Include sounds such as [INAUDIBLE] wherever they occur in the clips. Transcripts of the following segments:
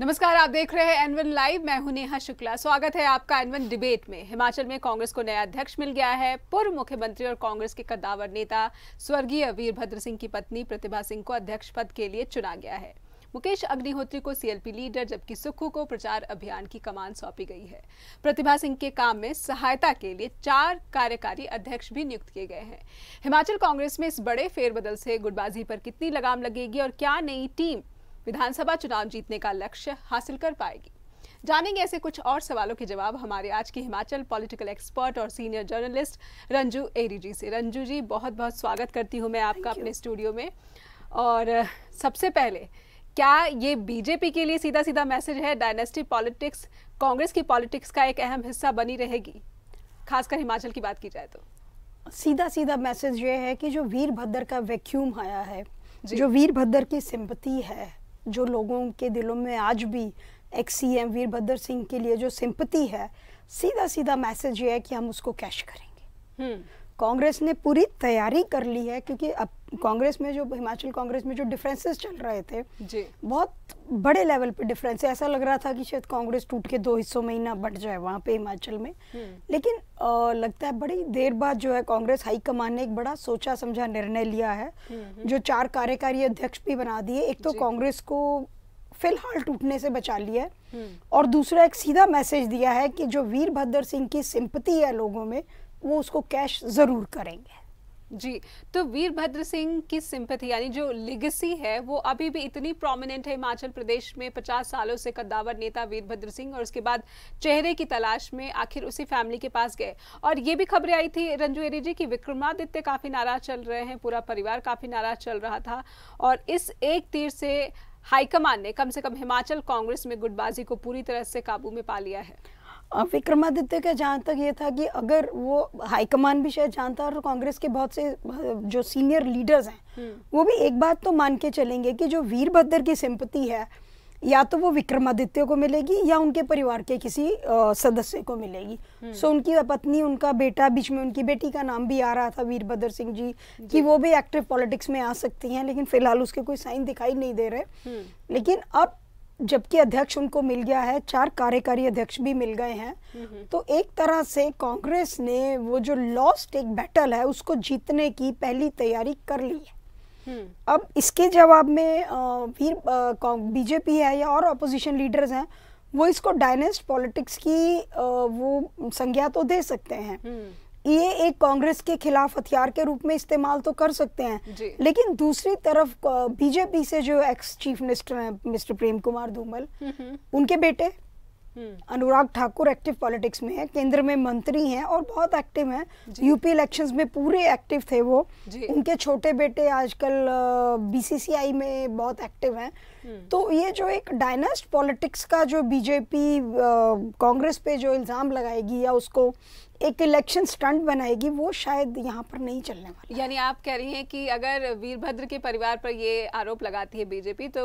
नमस्कार आप देख रहे हैं एनवन लाइव मैं हूं नेहा शुक्ला स्वागत है आपका एनवन डिबेट में हिमाचल में कांग्रेस को नया अध्यक्ष मिल गया है पूर्व मुख्यमंत्री और कांग्रेस के कद्दावर नेता स्वर्गीय वीरभद्र सिंह की पत्नी प्रतिभा सिंह को अध्यक्ष पद के लिए चुना गया है मुकेश अग्निहोत्री को सीएलपी लीडर जबकि सुक्खू को प्रचार अभियान की कमान सौंपी गई है प्रतिभा सिंह के काम में सहायता के लिए चार कार्यकारी अध्यक्ष भी नियुक्त किए गए हैं हिमाचल कांग्रेस में इस बड़े फेरबदल से गुटबाजी पर कितनी लगाम लगेगी और क्या नई टीम विधानसभा चुनाव जीतने का लक्ष्य हासिल कर पाएगी जानेंगे ऐसे कुछ और सवालों के जवाब हमारे आज के हिमाचल पॉलिटिकल एक्सपर्ट और सीनियर जर्नलिस्ट रंजू एरी जी से रंजू जी बहुत बहुत स्वागत करती हूँ मैं आपका अपने स्टूडियो में और सबसे पहले क्या ये बीजेपी के लिए सीधा सीधा मैसेज है डायनेस्टी पॉलिटिक्स कांग्रेस की पॉलिटिक्स का एक अहम हिस्सा बनी रहेगी खासकर हिमाचल की बात की जाए तो सीधा सीधा मैसेज ये है कि जो वीरभद्र का वैक्यूम आया है जो वीरभद्र की सिंपति है जो लोगों के दिलों में आज भी ex C M Virbhadra Singh के लिए जो सिंपति है सीधा सीधा मैसेज ये है कि हम उसको कैश करेंगे हम्म। कांग्रेस ने पूरी तैयारी कर ली है क्योंकि अब कांग्रेस में जो हिमाचल कांग्रेस में जो डिफरेंसेस चल रहे थे जी बहुत बड़े लेवल पे डिफरेंस ऐसा लग रहा था कि शायद कांग्रेस टूट के दो हिस्सों में ही ना बढ़ जाए वहाँ पे हिमाचल में हम्म। लेकिन आ, लगता है बड़ी देर बाद जो है कांग्रेस हाईकमान ने एक बड़ा सोचा समझा निर्णय लिया है हम्म। जो चार कार्यकारी अध्यक्ष भी बना दिए एक तो कांग्रेस को फिलहाल टूटने से बचा लिया है हम्म। और दूसरा एक सीधा मैसेज दिया है कि जो वीरभद्र सिंह की सिंपति है लोगों में वो उसको कैश ज़रूर करेंगे जी तो वीरभद्र सिंह की सिंपथी यानी जो लिगेसी है वो अभी भी इतनी प्रोमिनेंट है हिमाचल प्रदेश में पचास सालों से कद्दावर नेता वीरभद्र सिंह और उसके बाद चेहरे की तलाश में आखिर उसी फैमिली के पास गए और ये भी खबरें आई थी रंजू एरी जी की विक्रमादित्य काफ़ी नाराज चल रहे हैं पूरा परिवार काफ़ी नाराज चल रहा था और इस एक तीर से हाईकमान ने कम से कम हिमाचल कांग्रेस में गुटबाजी को पूरी तरह से काबू में पा लिया है विक्रमादित्य का जहाँ तक ये था कि अगर वो हाईकमान भी शायद जानता और कांग्रेस के बहुत से जो सीनियर लीडर्स हैं हम्म। वो भी एक बात तो मान के चलेंगे कि जो वीरभद्र की सिंपति है या तो वो विक्रमादित्य को मिलेगी या उनके परिवार के किसी सदस्य को मिलेगी हम्म। सो so, उनकी पत्नी उनका बेटा बीच में उनकी बेटी का नाम भी आ रहा था वीरभद्र सिंह जी, जी कि वो भी एक्टिव पॉलिटिक्स में आ सकती हैं लेकिन फिलहाल उसके कोई साइन दिखाई नहीं दे रहे हम्म। लेकिन अब जबकि अध्यक्ष उनको मिल गया है चार कार्यकारी अध्यक्ष भी मिल गए हैं तो एक तरह से कांग्रेस ने वो जो लॉस्ट एक बैटल है उसको जीतने की पहली तैयारी कर ली है हम्म। अब इसके जवाब में फिर बीजेपी है या और अपोजिशन लीडर्स हैं वो इसको डायनेस्ट पॉलिटिक्स की आ, वो संज्ञा तो दे सकते हैं हम्म। ये एक कांग्रेस के खिलाफ हथियार के रूप में इस्तेमाल तो कर सकते हैं लेकिन दूसरी तरफ बीजेपी से जो एक्स चीफ मिनिस्टर हैं मिस्टर प्रेम कुमार धूमल हम्म, हम्म। उनके बेटे हम्म। अनुराग ठाकुर एक्टिव पॉलिटिक्स में है केंद्र में मंत्री हैं और बहुत एक्टिव हैं यूपी इलेक्शंस में पूरे एक्टिव थे वो उनके छोटे बेटे आजकल बीसीसीआई में बहुत एक्टिव हैं तो ये जो एक डायनास्ट पॉलिटिक्स का जो बीजेपी कांग्रेस पे जो इल्ज़ाम लगाएगी या उसको एक इलेक्शन स्टंट बनाएगी वो शायद यहाँ पर नहीं चलने वाली यानी आप कह रही हैं कि अगर वीरभद्र के परिवार पर ये आरोप लगाती है बीजेपी तो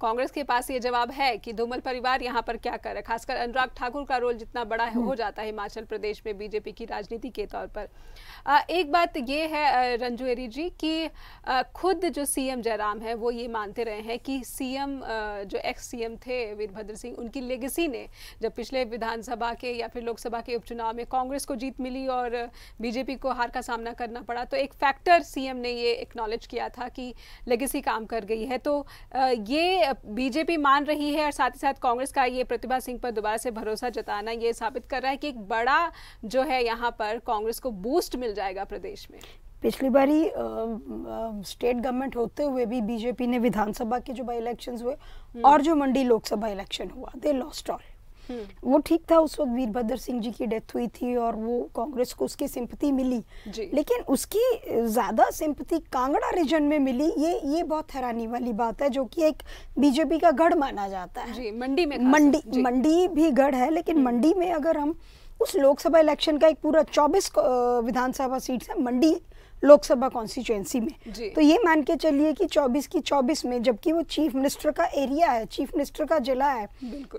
कांग्रेस के पास ये जवाब है कि धूमल परिवार यहाँ पर क्या कर रहा है खासकर अनुराग ठाकुर का रोल जितना बड़ा है हो हम्म। जाता है हिमाचल प्रदेश में बीजेपी की राजनीति के तौर पर आ, एक बात ये है एरी जी कि आ, खुद जो सी जयराम है वो ये मानते रहे हैं कि सी जो एक्स सी थे वीरभद्र सिंह उनकी लेगेसी ने जब पिछले विधानसभा के या फिर लोकसभा के उपचुनाव में कांग्रेस को जीत मिली और बीजेपी को हार का सामना करना पड़ा तो एक फैक्टर सीएम ने ये एक्नॉलेज किया था कि लेगेसी काम कर गई है तो ये बीजेपी मान रही है और साथ ही साथ कांग्रेस का ये प्रतिभा सिंह पर दोबारा से भरोसा जताना ये साबित कर रहा है कि एक बड़ा जो है यहाँ पर कांग्रेस को बूस्ट मिल जाएगा प्रदेश में पिछली बारी स्टेट गवर्नमेंट होते हुए भी बीजेपी ने विधानसभा के जो बाई इलेक्शन हुए हम्म। और जो मंडी लोकसभा इलेक्शन हुआ दे लॉस्ट ऑल वो ठीक था उस वक्त वीरभद्र सिंह जी की डेथ हुई थी और वो कांग्रेस को उसकी सिंपति मिली लेकिन उसकी ज़्यादा सिंपति कांगड़ा रीजन में मिली ये ये बहुत हैरानी वाली बात है जो कि एक बीजेपी का गढ़ माना जाता है जी मंडी में मंडी मंडी भी गढ़ है लेकिन हम्म। मंडी में अगर हम उस लोकसभा इलेक्शन का एक पूरा 24 विधानसभा सीट है मंडी लोकसभा कॉन्स्टिट्यूएंसी में तो ये मान के चलिए कि 24 की 24 में जबकि वो चीफ मिनिस्टर का एरिया है चीफ मिनिस्टर का जिला है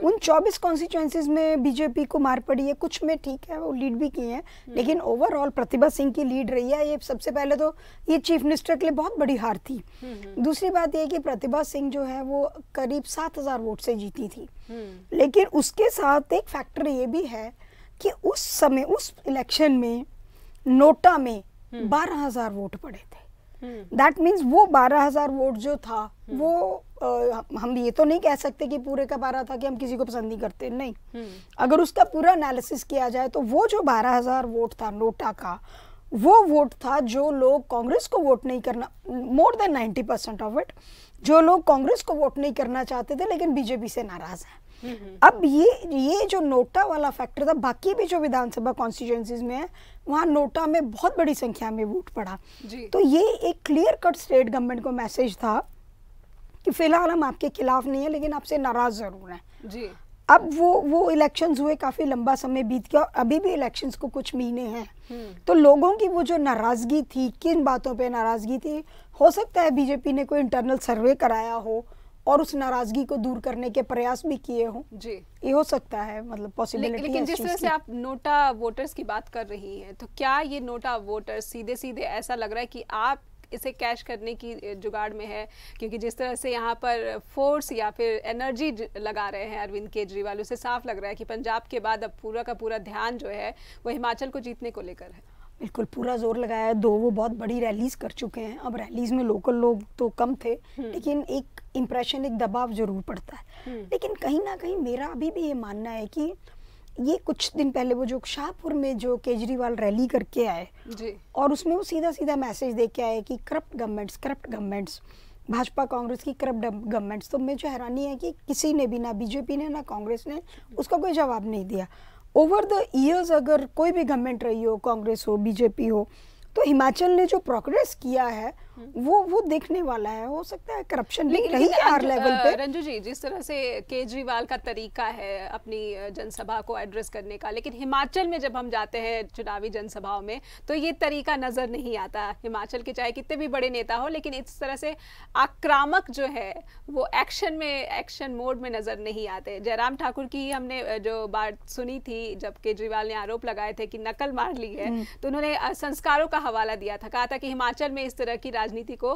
उन 24 कॉन्स्टिट्यूएंसीज में बीजेपी को मार पड़ी है कुछ में ठीक है वो लीड भी किए हैं हम्म। लेकिन ओवरऑल प्रतिभा सिंह की लीड रही है ये सबसे पहले तो ये चीफ मिनिस्टर के लिए बहुत बड़ी हार थी हम्म, हम्म। दूसरी बात यह कि प्रतिभा सिंह जो है वो करीब सात वोट से जीती थी लेकिन उसके साथ एक फैक्टर ये भी है कि उस समय उस इलेक्शन में नोटा में हम्म। बारह हजार वोट पड़े थे दैट हम्म। मीन्स वो बारह हजार वोट जो था हम्म। वो आ, हम ये तो नहीं कह सकते कि पूरे का बारह था कि हम किसी को पसंद नहीं करते नहीं अगर उसका पूरा एनालिसिस किया जाए तो वो जो बारह हजार वोट था नोटा का वो वोट था जो लोग कांग्रेस को वोट नहीं करना more than ninety percent of it जो लोग कांग्रेस को वोट नहीं करना चाहते थे लेकिन बीजेपी से नाराज हैं हम्म। अब ये ये जो नोटा वाला फैक्टर था बाकी भी जो विधानसभा कॉन्स्टिट्यूंसीज में है वहाँ नोटा में बहुत बड़ी संख्या में वोट पड़ा तो ये एक क्लियर कट स्टेट गवर्नमेंट को मैसेज था कि फिलहाल हम आपके खिलाफ नहीं है लेकिन आपसे नाराज जरूर हैं जी अब वो वो इलेक्शंस हुए काफ़ी लंबा समय बीत गया और अभी भी इलेक्शंस को कुछ महीने हैं हम्म। तो लोगों की वो जो नाराज़गी थी किन बातों पे नाराज़गी थी हो सकता है बीजेपी ने कोई इंटरनल सर्वे कराया हो और उस नाराजगी को दूर करने के प्रयास भी किए हों जी ये हो सकता है मतलब पॉसिबिलिटी लेकिन जिस तरह से आप नोटा वोटर्स की बात कर रही हैं तो क्या ये नोटा वोटर्स सीधे सीधे ऐसा लग रहा है कि आप इसे कैश करने की जुगाड़ में है क्योंकि जिस तरह से यहाँ पर फोर्स या फिर एनर्जी लगा रहे हैं अरविंद केजरीवाल उसे साफ लग रहा है कि पंजाब के बाद अब पूरा का पूरा ध्यान जो है वो हिमाचल को जीतने को लेकर है बिल्कुल पूरा जोर लगाया है दो वो बहुत बड़ी रैलीज कर चुके हैं अब रैलीज में लोकल लोग तो कम थे हम्म। लेकिन एक इम्प्रेशन एक दबाव जरूर पड़ता है हम्म। लेकिन कहीं ना कहीं मेरा अभी भी ये मानना है कि ये कुछ दिन पहले वो जो शाहपुर में जो केजरीवाल रैली करके आए और उसमें वो सीधा सीधा मैसेज दे के आए कि corrupt governments corrupt governments Bhajpa Congress की करप्ट गवर्नमेंट्स तो मुझे हैरानी है कि किसी ने भी ना बीजेपी ने ना कांग्रेस ने उसका कोई जवाब नहीं दिया ओवर द ईयर्स अगर कोई भी गवर्नमेंट रही हो कांग्रेस हो बीजेपी हो तो हिमाचल ने जो प्रोग्रेस किया है वो वो देखने वाला है हो सकता है करप्शन हर लेवल पे रंजू जी जिस तरह से केजरीवाल का तरीका है अपनी जनसभा को एड्रेस करने का लेकिन हिमाचल में जब हम जाते हैं चुनावी जनसभाओं में तो ये तरीका नजर नहीं आता हिमाचल के चाहे कितने भी बड़े नेता हो लेकिन इस तरह से आक्रामक जो है वो एक्शन में एक्शन मोड में नजर नहीं आते जयराम ठाकुर की हमने जो बात सुनी थी जब केजरीवाल ने आरोप लगाए थे कि नकल मार ली है हम्म। तो उन्होंने संस्कारों का हवाला दिया था कहा था कि हिमाचल में इस तरह की राजनीति को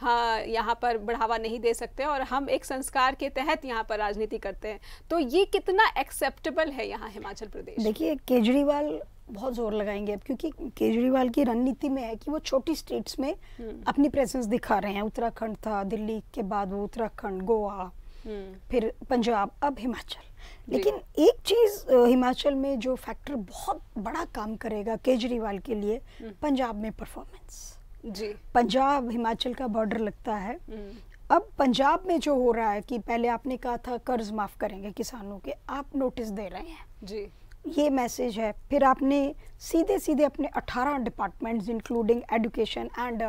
हाँ यहाँ पर बढ़ावा नहीं दे सकते और हम एक संस्कार के तहत यहाँ पर राजनीति करते हैं तो ये कितना एक्सेप्टेबल है यहाँ हिमाचल प्रदेश देखिए केजरीवाल बहुत जोर लगाएंगे अब क्योंकि केजरीवाल की रणनीति में है कि वो छोटी स्टेट्स में हम्म। अपनी प्रेजेंस दिखा रहे हैं उत्तराखंड था दिल्ली के बाद वो उत्तराखंड गोवा हम्म। फिर पंजाब अब हिमाचल लेकिन एक चीज हिमाचल में जो फैक्टर बहुत बड़ा काम करेगा केजरीवाल के लिए हम्म। पंजाब में परफॉर्मेंस जी पंजाब हिमाचल का बॉर्डर लगता है हम्म। अब पंजाब में जो हो रहा है कि पहले आपने कहा था कर्ज माफ करेंगे किसानों के आप नोटिस दे रहे हैं जी ये मैसेज है फिर आपने सीधे सीधे अपने 18 departments including education and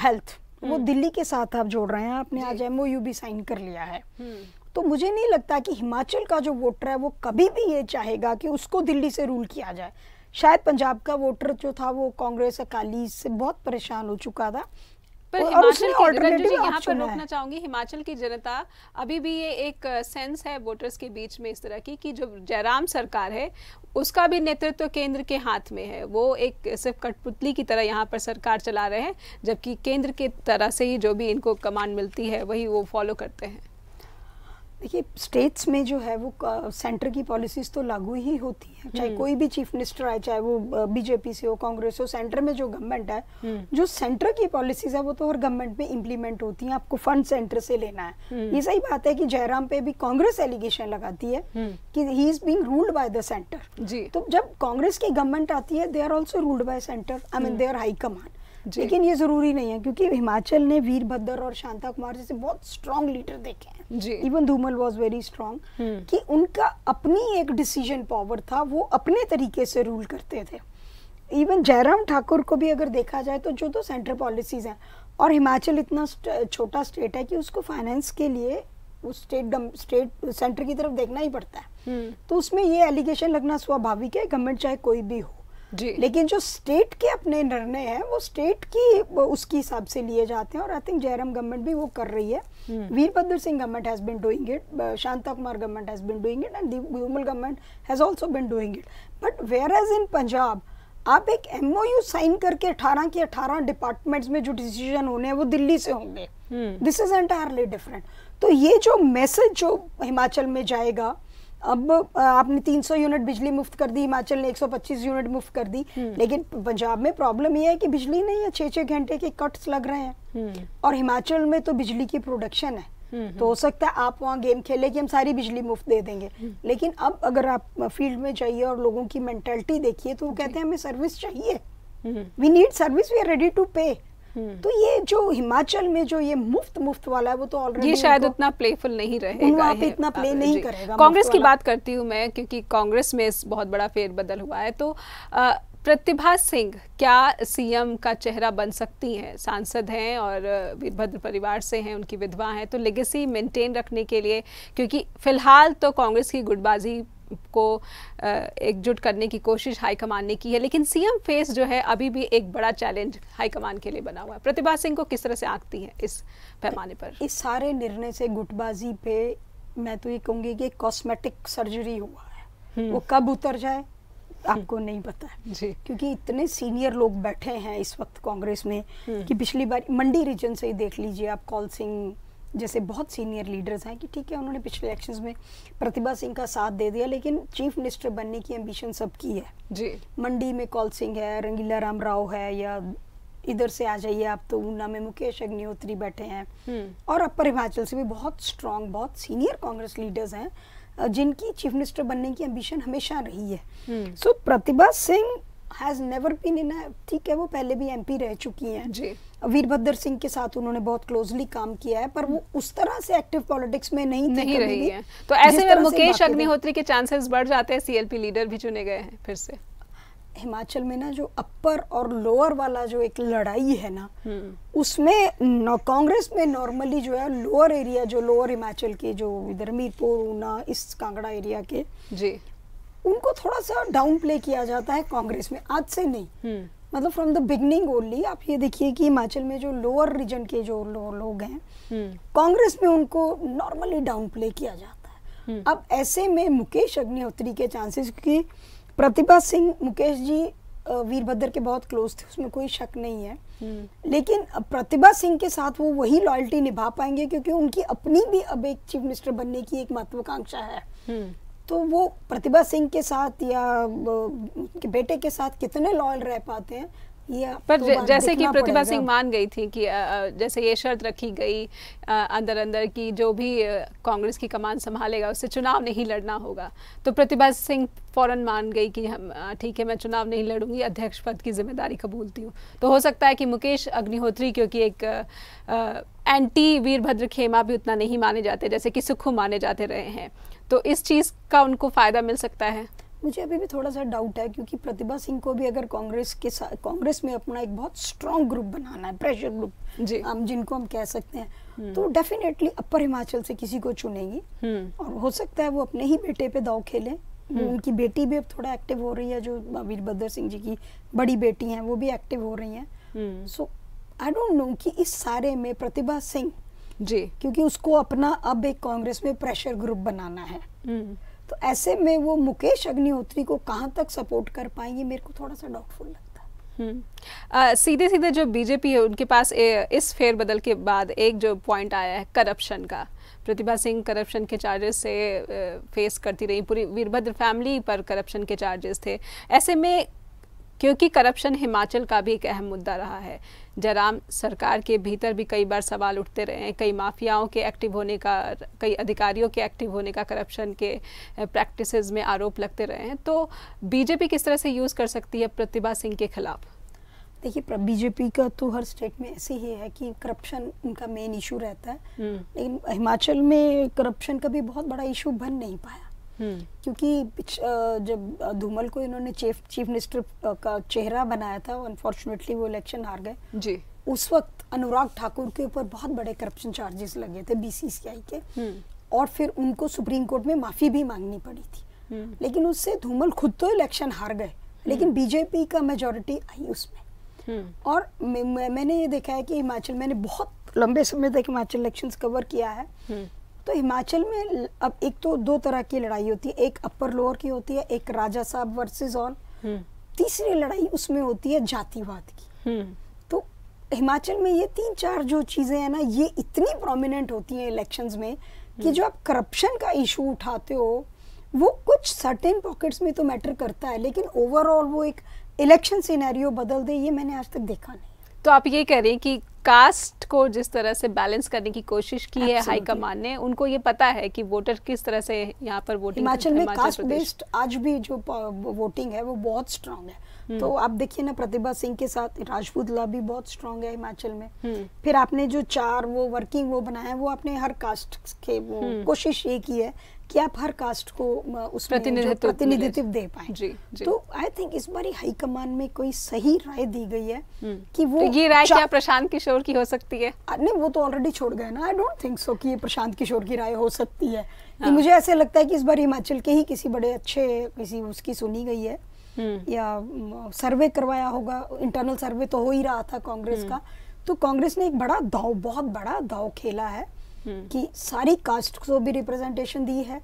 health वो हम्म। दिल्ली के साथ आप जोड़ रहे हैं आपने आज एम भी साइन कर लिया है हम्म। तो मुझे नहीं लगता कि हिमाचल का जो वोटर है वो कभी भी ये चाहेगा कि उसको दिल्ली से रूल किया जाए शायद पंजाब का वोटर जो था वो कांग्रेस अकाली से बहुत परेशान हो चुका था पर हिमाचल की यहाँ पर रोकना चाहूंगी हिमाचल की जनता अभी भी ये एक सेंस है वोटर्स के बीच में इस तरह की कि जो जयराम सरकार है उसका भी नेतृत्व तो केंद्र के हाथ में है वो एक सिर्फ कठपुतली की तरह यहाँ पर सरकार चला रहे हैं जबकि केंद्र के तरह से ही जो भी इनको कमान मिलती है वही वो फॉलो करते हैं देखिए स्टेट्स में जो है वो सेंटर की पॉलिसीज तो लागू ही होती हैं चाहे हम्म। कोई भी चीफ मिनिस्टर आए चाहे वो बीजेपी से हो कांग्रेस हो सेंटर में जो गवर्नमेंट है हम्म। जो सेंटर की पॉलिसीज है वो तो हर गवर्नमेंट में इंप्लीमेंट होती हैं आपको फंड सेंटर से लेना है हम्म। ये सही बात है कि जयराम पे भी कांग्रेस एलिगेशन लगाती है कि he is being ruled by the centre जी तो जब कांग्रेस की गवर्नमेंट आती है they are also ruled by centre I mean they are high command लेकिन ये जरूरी नहीं है क्योंकि हिमाचल ने वीरभद्र और शांता कुमार जैसे बहुत स्ट्रांग लीडर देखे हैं even Dhumal was very strong कि उनका अपनी एक डिसीजन पावर था वो अपने तरीके से रूल करते थे इवन जयराम ठाकुर को भी अगर देखा जाए तो जो तो सेंट्रल पॉलिसीज हैं और हिमाचल इतना छोटा स्टेट है कि उसको फाइनेंस के लिए उस स्टेट स्टेट सेंटर की तरफ देखना ही पड़ता है हम्म। तो उसमें ये एलिगेशन लगना स्वाभाविक है गवर्नमेंट चाहे कोई भी हो लेकिन जो स्टेट के अपने निर्णय हैं वो स्टेट की उसके हिसाब से लिए जाते हैं और आई थिंक जयराम गवर्नमेंट भी वो कर रही है हम्म। Virbhadra Singh government has been doing it Shanta Kumar government has been doing it and Dhumal government has also been doing it but whereas in Punjab आप एक यू साइन करके 18 के 18 डिपार्टमेंट्स में जो डिसीजन होने हैं वो दिल्ली से होंगे दिस इज एंटायरली डिफरेंट तो ये जो मैसेज जो हिमाचल में जाएगा अब आपने 300 यूनिट बिजली मुफ्त कर दी हिमाचल ने 125 यूनिट मुफ्त कर दी हम्म। लेकिन पंजाब में प्रॉब्लम यह है कि बिजली नहीं है छः छह घंटे के कट्स लग रहे हैं हम्म। और हिमाचल में तो बिजली की प्रोडक्शन है हम्म, तो हो सकता है आप वहाँ गेम खेले कि हम सारी बिजली मुफ्त दे देंगे लेकिन अब अगर आप फील्ड में जाइए और लोगों की मैंटेलिटी देखिए तो वो कहते हैं हमें सर्विस चाहिए we need service we are ready to pay हम्म। तो ये जो हिमाचल में जो ये मुफ्त मुफ्त वाला है वो तो ऑलरेडी ये शायद उतना प्लेफुल नहीं रहेगा पे इतना प्ले नहीं करेगा कांग्रेस की बात करती हूँ मैं क्योंकि कांग्रेस में इस बहुत बड़ा फेरबदल हुआ है तो प्रतिभा सिंह क्या सीएम का चेहरा बन सकती हैं सांसद हैं और वीरभद्र परिवार से हैं उनकी विधवा हैं तो लेगेसी मेंटेन रखने के लिए क्योंकि फिलहाल तो कांग्रेस की गुटबाजी को एकजुट करने की कोशिश हाईकमान ने की है लेकिन सीएम फेस जो है अभी भी एक बड़ा चैलेंज हाईकमान के लिए बना हुआ है प्रतिभा सिंह को किस तरह से आंकती है इस पैमाने पर इस सारे निर्णय से गुटबाजी पे मैं तो ये कहूंगी कि कॉस्मेटिक सर्जरी हुआ है हम्म। वो कब उतर जाए हम्म। आपको नहीं पता जी क्योंकि इतने सीनियर लोग बैठे हैं इस वक्त कांग्रेस में हम्म। कि पिछली बार मंडी रीजन से ही देख लीजिए आप कॉल सिंह जैसे बहुत सीनियर लीडर्स हैं कि ठीक है उन्होंने पिछले इलेक्शंस में प्रतिभा सिंह का साथ दे दिया लेकिन चीफ मिनिस्टर बनने की एम्बिशन सबकी है जी मंडी में कौल सिंह है रंगीला राम राव है या इधर से आ जाइए आप तो ऊना में मुकेश अग्निहोत्री बैठे हैं हम्म। और अपर हिमाचल से भी बहुत स्ट्रांग बहुत सीनियर कांग्रेस लीडर्स हैं जिनकी चीफ मिनिस्टर बनने की एम्बिशन हमेशा रही है सो हम्म। so, Pratibha Singh has never been in ठीक है वो पहले भी एमपी रह चुकी हैं जी वीरभद्र सिंह के साथ उन्होंने बहुत क्लोजली काम किया है पर वो हम्म। उस तरह से एक्टिव पॉलिटिक्स में नहीं नहीं रही है तो ऐसे में मुकेश अग्निहोत्री के चांसेस बढ़ जाते हैं सीएलपी लीडर भी चुने गए हैं फिर से हिमाचल में ना जो अपर और लोअर वाला जो एक लड़ाई है ना हम्म। उसमें कांग्रेस में नॉर्मली जो है लोअर एरिया जो लोअर हिमाचल के जो इधर मीरपुर ऊना इस कांगड़ा एरिया के जी उनको थोड़ा सा डाउन प्ले किया जाता है कांग्रेस में आज से नहीं हम्म। मतलब फ्रॉम द बिगनिंग ओनली आप ये देखिए कि हिमाचल में जो लोअर रीजन के जो लो, लोग हैं हम्म। कांग्रेस में उनको नॉर्मली डाउन प्ले किया जाता है हम्म। अब ऐसे में मुकेश अग्निहोत्री के चांसेस क्योंकि प्रतिभा सिंह मुकेश जी वीरभद्र के बहुत क्लोज थे उसमें कोई शक नहीं है लेकिन प्रतिभा सिंह के साथ वो वही लॉयल्टी निभा पाएंगे क्योंकि उनकी अपनी भी अब एक चीफ मिनिस्टर बनने की एक महत्वाकांक्षा है तो वो प्रतिभा सिंह के साथ या के बेटे के साथ कितने लॉयल रह पाते हैं पर तो जैसे कि प्रतिभा सिंह मान गई थी कि जैसे ये शर्त रखी गई अंदर अंदर कि जो भी कांग्रेस की कमान संभालेगा उससे चुनाव नहीं लड़ना होगा तो प्रतिभा सिंह फौरन मान गई कि हम ठीक है मैं चुनाव नहीं लड़ूंगी अध्यक्ष पद की जिम्मेदारी कबूलती हूँ तो हो सकता है कि मुकेश अग्निहोत्री क्योंकि एक आ, एंटी वीरभद्र खेमा भी उतना नहीं माने जाते जैसे कि सुखू माने जाते रहे हैं तो इस चीज़ का उनको फ़ायदा मिल सकता है मुझे अभी भी थोड़ा सा डाउट है क्योंकि प्रतिभा सिंह को भी अगर कांग्रेस के साथ कांग्रेस में अपना एक बहुत स्ट्रांग ग्रुप बनाना है प्रेशर ग्रुप जी हम जिनको हम कह सकते हैं हम्म। तो डेफिनेटली अपर हिमाचल से किसी को चुनेगी हम्म। और हो सकता है वो अपने ही बेटे पे दाव खेले हम्म। उनकी बेटी भी अब थोड़ा एक्टिव हो रही है जो वीरभद्र सिंह जी की बड़ी बेटी है वो भी एक्टिव हो रही है सो आई डोंट नो कि इस सारे में प्रतिभा सिंह जी क्योंकि उसको अपना अब एक कांग्रेस में प्रेशर ग्रुप बनाना है हम्म। तो ऐसे में वो मुकेश अग्निहोत्री को कहाँ तक सपोर्ट कर पाएंगे मेरे को थोड़ा सा डाउटफुल लगता आ, हम्म। सीधे सीधे जो बीजेपी है उनके पास ए, इस फेरबदल के बाद एक जो पॉइंट आया है करप्शन का प्रतिभा सिंह करप्शन के चार्जेस से ए, फेस करती रही पूरी वीरभद्र फैमिली पर करप्शन के चार्जेस थे ऐसे में क्योंकि करप्शन हिमाचल का भी एक अहम मुद्दा रहा है जयराम सरकार के भीतर भी कई बार सवाल उठते रहे हैं कई माफियाओं के एक्टिव होने का कई अधिकारियों के एक्टिव होने का करप्शन के प्रैक्टिस में आरोप लगते रहे हैं तो बीजेपी किस तरह से यूज़ कर सकती है प्रतिभा सिंह के खिलाफ देखिए बीजेपी का तो हर स्टेट में ऐसे ही है कि करप्शन उनका मेन इशू रहता है हम्म। लेकिन हिमाचल में करप्शन का भी बहुत बड़ा इशू बन नहीं पाया हम्म। क्योंकि जब धूमल को इन्होंने चीफ चीफ मिनिस्टर का चेहरा बनाया था अनफॉर्चुनेटली वो इलेक्शन हार गए जी उस वक्त अनुराग ठाकुर के ऊपर बहुत बड़े करप्शन चार्जेस लगे थे बीसीसीआई के हम्म। और फिर उनको सुप्रीम कोर्ट में माफी भी मांगनी पड़ी थी हम्म। लेकिन उससे धूमल खुद तो इलेक्शन हार गए लेकिन बीजेपी का मेजोरिटी आई उसमें और मैं, मैंने ये देखा है कि हिमाचल मैंने बहुत लंबे समय तक हिमाचल इलेक्शन कवर किया है तो हिमाचल में अब एक तो दो तरह की लड़ाई होती है एक अपर लोअर की होती है एक राजा साहब वर्सेस ऑल हम्म। तीसरी लड़ाई उसमें होती है जातिवाद की हम्म। तो हिमाचल में ये तीन चार जो चीज़ें हैं ना ये इतनी प्रोमिनेंट होती हैं इलेक्शंस में कि हम्म। जो आप करप्शन का इशू उठाते हो वो कुछ सर्टेन पॉकेट्स में तो मैटर करता है लेकिन ओवरऑल वो एक इलेक्शन सिनेरियो बदल दे ये मैंने आज तक देखा नहीं तो आप ये कह रहे हैं कि कास्ट को जिस तरह से बैलेंस करने की कोशिश की Absolutely. है हाई कमान ने उनको ये पता है कि वोटर किस तरह से यहाँ पर वोटिंग हिमाचल में कास्ट बेस्ड आज भी जो वोटिंग है वो बहुत स्ट्रांग है हुँ. हम्म। तो आप देखिए ना प्रतिभा सिंह के साथ राजपूत ला भी बहुत स्ट्रांग है हिमाचल में हुँ. हम्म। फिर आपने जो चार वो वर्किंग वो बनाया है वो आपने हर कास्ट के वो हम्म। कोशिश ये की है कि आप हर कास्ट को उसमें प्रतिनिधित्व प्रतिनिधित्व दे पाए जी, जी. तो आई थिंक इस बार हाईकमान में कोई सही राय दी गई है हम्म। कि वो तो ये राय क्या प्रशांत किशोर की हो सकती है नहीं वो तो ऑलरेडी छोड़ गए ना आई डोंट थिंक सो कि ये प्रशांत किशोर की राय हो सकती है हाँ. मुझे ऐसे लगता है कि इस बार हिमाचल के ही किसी बड़े अच्छे किसी उसकी सुनी गई है हम्म। या सर्वे करवाया होगा इंटरनल सर्वे तो हो ही रहा था कांग्रेस हम्म। का तो कांग्रेस ने एक बड़ा दाव बहुत बड़ा दाव खेला है हम्म। कि सारी कास्ट को भी रिप्रेजेंटेशन दी है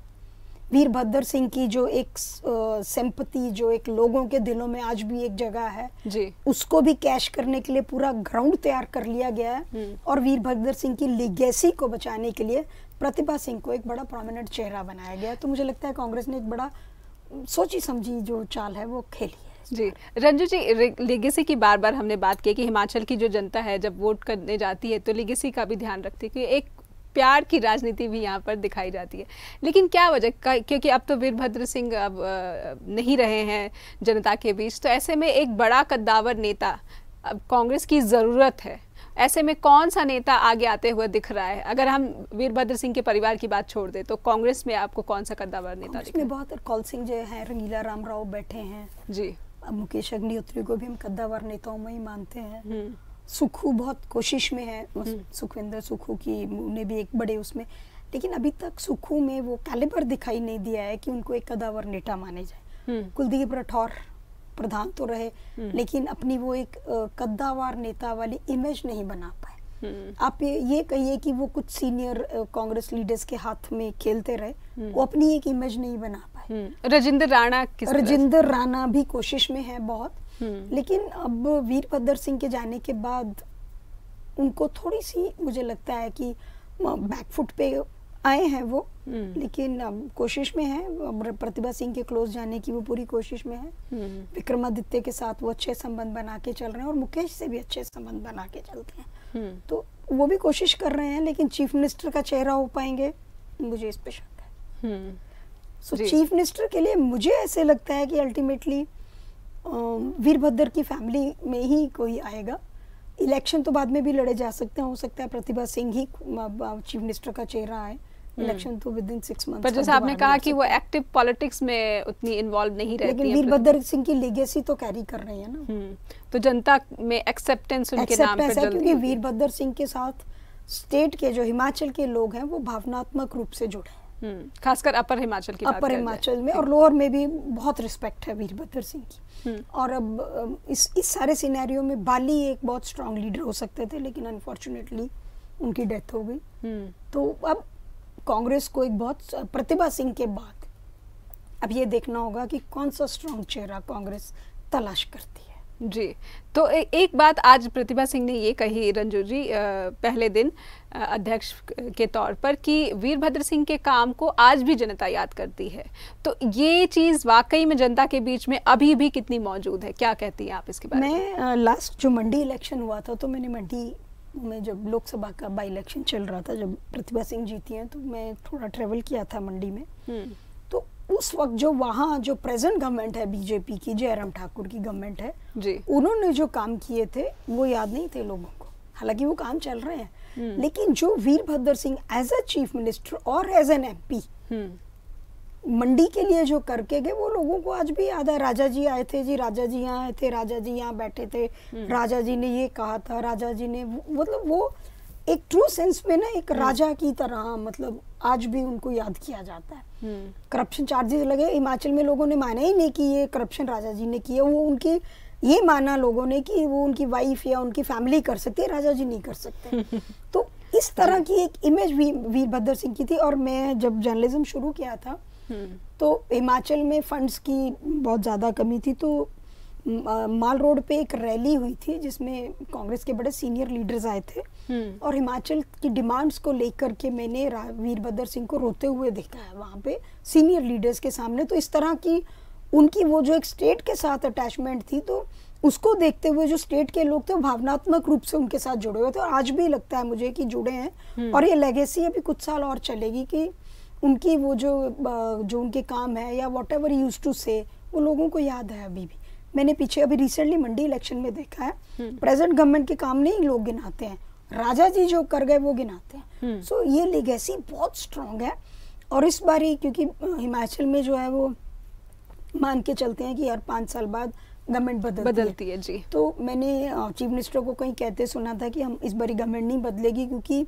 वीरभद्र सिंह की जो एक संपत्ति जो एक लोगों के दिलों में आज भी एक जगह है जी उसको भी कैश करने के लिए पूरा ग्राउंड तैयार कर लिया गया है हम्म। और वीरभद्र सिंह की लिगेसी को बचाने के लिए प्रतिभा सिंह को एक बड़ा प्रोमिनेंट चेहरा बनाया गया तो मुझे लगता है कांग्रेस ने एक बड़ा सोची समझी जो चाल है वो खेली जी रंजू जी लेगेसी की बार बार हमने बात की कि हिमाचल की जो जनता है जब वोट करने जाती है तो लेगेसी का भी ध्यान रखती है कि एक प्यार की राजनीति भी यहाँ पर दिखाई जाती है लेकिन क्या वजह क्योंकि अब तो वीरभद्र सिंह अब नहीं रहे हैं जनता के बीच तो ऐसे में एक बड़ा कद्दावर नेता अब कांग्रेस की ज़रूरत है ऐसे में कौन सा नेता आगे आते हुए दिख रहा है अगर हम वीरभद्र सिंह के परिवार की बात छोड़ दें तो कांग्रेस में आपको कौन सा कद्दावर नेता दिख बहुत कौल सिंह जो है रंगीला राम राव बैठे हैं जी अब मुकेश अग्निहोत्री को भी हम कद्दावर नेताओं में ही मानते हैं हम्म। सुखू बहुत कोशिश में है हम्म। सुखविंदर सुखू की उन्हें भी एक बड़े उसमें लेकिन अभी तक सुखू में वो कैलिबर दिखाई नहीं दिया है कि उनको एक कदावर नेता माने जाए हम्म। कुलदीप राठौर प्रधान तो रहे हम्म। लेकिन अपनी वो एक कद्दावार नेता वाली इमेज नहीं बना पाए आप ये कहिए कि वो कुछ सीनियर कांग्रेस लीडर्स के हाथ में खेलते रहे वो अपनी एक इमेज नहीं बना पाए रजिंदर राणा राणा भी कोशिश में है बहुत हम्म। लेकिन अब वीरभद्र सिंह के जाने के बाद उनको थोड़ी सी मुझे लगता है कि बैकफुट पे आए हैं वो हम्म। लेकिन कोशिश में है प्रतिभा सिंह के क्लोज जाने की वो पूरी कोशिश में है हम्म। विक्रमादित्य के साथ वो अच्छे संबंध बना के चल रहे हैं और मुकेश से भी अच्छे संबंध बना के चलते हैं तो वो भी कोशिश कर रहे हैं लेकिन चीफ मिनिस्टर का चेहरा हो पाएंगे मुझे इस पे शक है सो चीफ मिनिस्टर के लिए मुझे ऐसे लगता है कि अल्टीमेटली वीरभद्र की फैमिली में ही कोई आएगा इलेक्शन तो बाद में भी लड़े जा सकते हैं हो सकता है प्रतिभा सिंह ही चीफ मिनिस्टर का चेहरा आए इलेक्शन हम्म। तो विद इन सिक्स मंथ पर जैसे आपने कहा कि वो एक्टिव पॉलिटिक्स में उतनी इन्वॉल्व नहीं रहती लेकिन वीरभद्र सिंह की लेगेसी तो कैरी कर रहे हैं ना हम्म। तो जनता में एक्सेप्टेंस उनके नाम जल्दी क्योंकि वीरभद्र सिंह के साथ स्टेट के जो हिमाचल के लोग हैं वो भावनात्मक रूप से जुड़े हैं हम्म, खासकर अपर हिमाचल की अपर हिमाचल में और लोअर में भी बहुत रिस्पेक्ट है वीरभद्र सिंह की हम्म। और अब इस इस सारे सिनेरियो में बाली एक बहुत स्ट्रांग लीडर हो सकते थे लेकिन अनफॉर्चुनेटली उनकी डेथ हो गई हम्म। तो अब कांग्रेस को एक बहुत प्रतिभा सिंह के बाद अब ये देखना होगा कि कौन सा स्ट्रांग चेहरा कांग्रेस तलाश करती है जी तो ए, एक बात आज प्रतिभा सिंह ने ये कही रंजू जी पहले दिन अध्यक्ष के तौर पर कि वीरभद्र सिंह के काम को आज भी जनता याद करती है तो ये चीज़ वाकई में जनता के बीच में अभी भी कितनी मौजूद है क्या कहती हैं आप इसके बारे में मैं लास्ट जो मंडी इलेक्शन हुआ था तो मैंने मंडी में जब लोकसभा का बाई इलेक्शन चल रहा था जब प्रतिभा सिंह जीती हैं तो मैं थोड़ा ट्रेवल किया था मंडी में हम्म। उस वक्त जो वहाँ जो प्रेजेंट गवर्नमेंट है बीजेपी की जयराम ठाकुर की गवर्नमेंट है जी उन्होंने जो काम किए थे वो याद नहीं थे लोगों को हालांकि वो काम चल रहे हैं हम्म। लेकिन जो Virbhadra Singh as a chief minister और एज एन एम मंडी के लिए जो करके गए वो लोगों को आज भी याद है राजा जी आए थे जी राजा जी यहाँ आए थे राजा जी यहाँ बैठे थे हम्म। राजा जी ने ये कहा था राजा जी ने मतलब वो, वो एक ट्रू सेंस में ना एक हम्म। राजा की तरह मतलब आज भी उनको याद किया जाता है करप्शन हम्म। चार्जेस लगे हिमाचल में लोगों ने माना ही नहीं कि ये करप्शन राजा जी ने किया वो उनकी ये माना लोगों ने कि वो उनकी वाइफ या उनकी फैमिली कर सकती है राजा जी नहीं कर सकते [LAUGHS] तो इस तरह की एक इमेज भी वीरभद्र सिंह की थी और मैं जब जर्नलिज्म शुरू किया था हम्म। तो हिमाचल में फंड्स की बहुत ज़्यादा कमी थी तो माल रोड पे एक रैली हुई थी जिसमें कांग्रेस के बड़े सीनियर लीडर्स आए थे हम्म। और हिमाचल की डिमांड्स को लेकर के मैंने वीरभद्र सिंह को रोते हुए देखा है वहाँ पे सीनियर लीडर्स के सामने तो इस तरह की उनकी वो जो एक स्टेट के साथ अटैचमेंट थी तो उसको देखते हुए जो स्टेट के लोग थे वो भावनात्मक रूप से उनके साथ जुड़े हुए थे और आज भी लगता है मुझे कि जुड़े हैं हम्म। और ये लेगेसी अभी कुछ साल और चलेगी कि उनकी वो जो जो उनके काम है या वॉट एवर यूज टू से वो लोगों को याद है अभी भी मैंने पीछे अभी रिसेंटली मंडी इलेक्शन में देखा है प्रेजेंट हम्म। गवर्नमेंट के काम नहीं लोग गिनाते हैं राजा जी जो कर गए वो गिनाते हैं सो हम्म। so, ये लिगेसी बहुत स्ट्रांग है और इस बार ही क्योंकि हिमाचल में जो है वो मान के चलते हैं कि हर पाँच साल बाद गवर्नमेंट बदलती, बदलती है।, है जी तो मैंने चीफ मिनिस्टर को कहीं कहते सुना था कि हम इस बारी गवर्नमेंट नहीं बदलेगी क्योंकि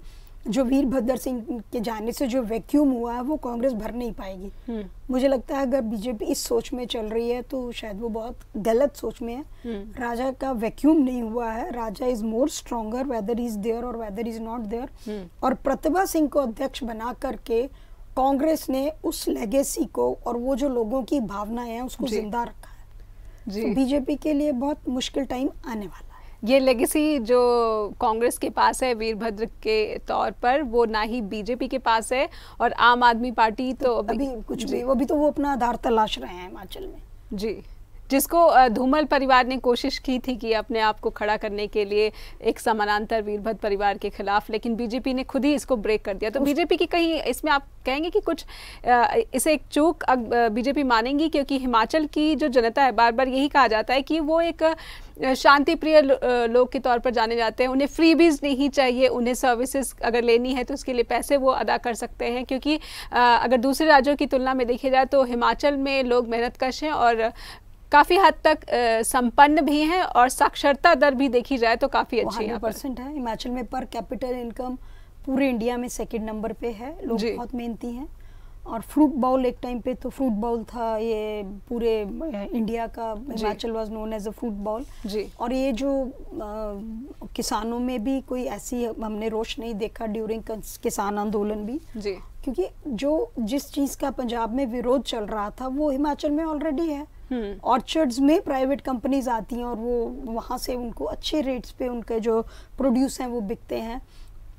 जो वीरभद्र सिंह के जाने से जो वैक्यूम हुआ है वो कांग्रेस भर नहीं पाएगी हम्म। मुझे लगता है अगर बीजेपी इस सोच में चल रही है तो शायद वो बहुत गलत सोच में है हम्म। राजा का वैक्यूम नहीं हुआ है Raja is more stronger whether is there और वेदर इज नॉट देयर और प्रतिभा सिंह को अध्यक्ष बना करके कांग्रेस ने उस लेगेसी को और वो जो लोगों की भावनाएं हैं उसको जिंदा रखा है तो बीजेपी के लिए बहुत मुश्किल टाइम आने वाला ये लेगेसी जो कांग्रेस के पास है वीरभद्र के तौर पर वो ना ही बीजेपी के पास है और आम आदमी पार्टी तो, तो अभी, अभी कुछ भी वो भी तो वो अपना आधार तलाश रहे हैं हिमाचल में जी जिसको धूमल परिवार ने कोशिश की थी कि अपने आप को खड़ा करने के लिए एक समानांतर वीरभद्र परिवार के खिलाफ लेकिन बीजेपी ने खुद ही इसको ब्रेक कर दिया तो बीजेपी की कहीं इसमें आप कहेंगे कि कुछ इसे एक चूक बीजेपी मानेंगी क्योंकि हिमाचल की जो जनता है बार बार यही कहा जाता है कि वो एक शांति प्रिय लोग के तौर पर जाने जाते हैं उन्हें फ्रीबीज नहीं चाहिए उन्हें सर्विसेज अगर लेनी है तो उसके लिए पैसे वो अदा कर सकते हैं क्योंकि अगर दूसरे राज्यों की तुलना में देखे जाए तो हिमाचल में लोग मेहनत कश हैं और काफ़ी हद तक संपन्न भी हैं और साक्षरता दर भी देखी जाए तो काफ़ी अच्छी है परसेंट है हिमाचल में पर कैपिटल इनकम पूरे इंडिया में सेकेंड नंबर पे है लोग बहुत मेहनती हैं और फ्रूट बाउल एक टाइम पे तो फ्रूट बाउल था ये पूरे इंडिया का Himachal was known as a fruit bowl जी और ये जो आ, किसानों में भी कोई ऐसी हमने रोश नहीं देखा ड्यूरिंग किसान आंदोलन भी जी क्योंकि जो जिस चीज़ का पंजाब में विरोध चल रहा था वो हिमाचल में ऑलरेडी है ऑर्चर्ड्स हम्म। में प्राइवेट कंपनीज आती हैं और वो वहाँ से उनको अच्छे रेट्स पे उनके जो प्रोड्यूस हैं वो बिकते हैं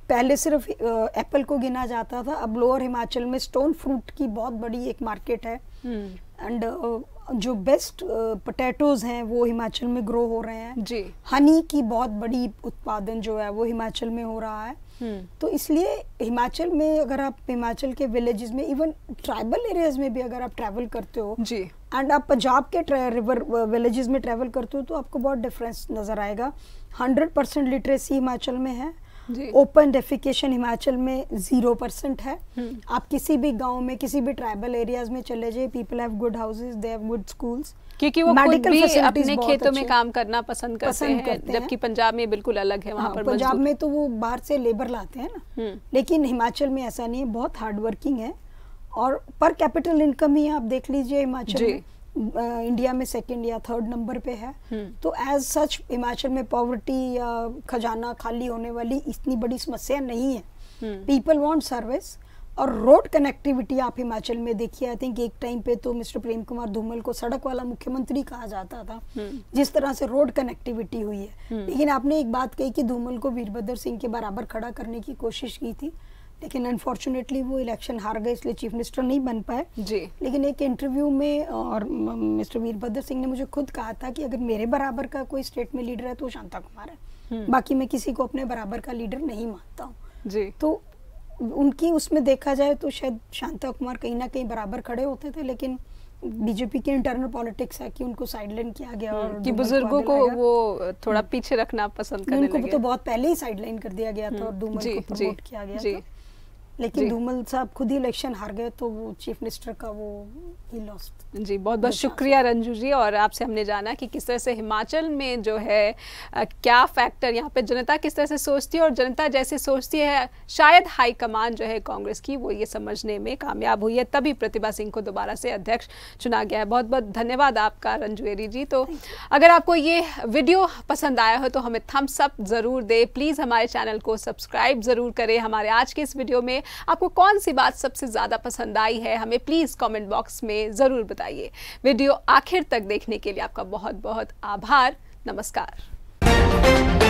पहले सिर्फ एप्पल को गिना जाता था अब लोअर हिमाचल में स्टोन फ्रूट की बहुत बड़ी एक मार्केट है एंड हम्म। जो बेस्ट पोटैटोज हैं वो हिमाचल में ग्रो हो रहे हैं जी हनी की बहुत बड़ी उत्पादन जो है वो हिमाचल में हो रहा है हम्म। तो इसलिए हिमाचल में अगर आप हिमाचल के विलेजेस में इवन ट्राइबल एरियाज में भी अगर आप ट्रैवल करते हो जी एंड आप पंजाब के रिवर विलेजेस में ट्रैवल करते हो तो आपको बहुत डिफरेंस नज़र आएगा हंड्रेड परसेंट लिटरेसी हिमाचल में है ओपन डेफिकेशन हिमाचल में ज़ीरो परसेंट है हम्म। आप किसी भी गांव में किसी भी ट्राइबल एरियाज में चले जाइए people have good houses they have good schools क्योंकि वो मेडिकल भी अपने खेतों में काम करना पसंद करते पसंद हैं हैं। जबकि पंजाब में बिल्कुल अलग है वहाँ हाँ, पर पंजाब में तो वो बाहर से लेबर लाते हैं ना हम्म। लेकिन हिमाचल में ऐसा नहीं है बहुत हार्ड वर्किंग है और पर कैपिटल इनकम ही आप देख लीजिए हिमाचल में इंडिया में सेकंड या थर्ड नंबर पे है हम्म। तो एज सच हिमाचल में पॉवर्टी या खजाना खाली होने वाली इतनी बड़ी समस्या नहीं है पीपल वांट सर्विस और रोड कनेक्टिविटी आप हिमाचल में देखिए आई थिंक एक टाइम पे तो मिस्टर प्रेम कुमार धूमल को सड़क वाला मुख्यमंत्री कहा जाता था हम्म। जिस तरह से रोड कनेक्टिविटी हुई है हम्म। लेकिन आपने एक बात कही कि धूमल को वीरभद्र सिंह के बराबर खड़ा करने की कोशिश की थी लेकिन अनफॉर्चुनेटली वो इलेक्शन हार गए इसलिए चीफ मिनिस्टर नहीं बन पाए जी लेकिन एक इंटरव्यू में और मिस्टर वीरभद्र सिंह ने मुझे खुद कहा था कि अगर मेरे बराबर का कोई स्टेट में लीडर है तो शांता कुमार है हम्म। बाकी मैं किसी को अपने बराबर का लीडर नहीं मानता हूँ जी तो उनकी उसमें देखा जाए तो शायद शांता कुमार कहीं ना कहीं बराबर खड़े होते थे लेकिन बीजेपी की इंटरनल पॉलिटिक्स है कि उनको साइडलाइन किया गया और हम्म, कि बुजुर्गों को वो थोड़ा पीछे रखना पसंद करने उनको तो बहुत पहले ही साइडलाइन कर दिया गया था हम्म, और डूमर को प्रमोट किया गया था लेकिन धूमल साहब खुद ही इलेक्शन हार गए तो वो चीफ मिनिस्टर का वो ही लॉस्ट जी बहुत बहुत शुक्रिया रंजू जी और आपसे हमने जाना कि किस तरह से हिमाचल में जो है आ, क्या फैक्टर यहाँ पे जनता किस तरह से सोचती है और जनता जैसे सोचती है शायद हाई कमान जो है कांग्रेस की वो ये समझने में कामयाब हुई है तभी प्रतिभा सिंह को दोबारा से अध्यक्ष चुना गया है बहुत बहुत धन्यवाद आपका एरी जी तो अगर आपको ये वीडियो पसंद आया हो तो हमें थम्सअप ज़रूर दे प्लीज़ हमारे चैनल को सब्सक्राइब ज़रूर करें हमारे आज के इस वीडियो में आपको कौन सी बात सबसे ज़्यादा पसंद आई है हमें प्लीज़ कॉमेंट बॉक्स में ज़रूर बताइए वीडियो आखिर तक देखने के लिए आपका बहुत बहुत आभार नमस्कार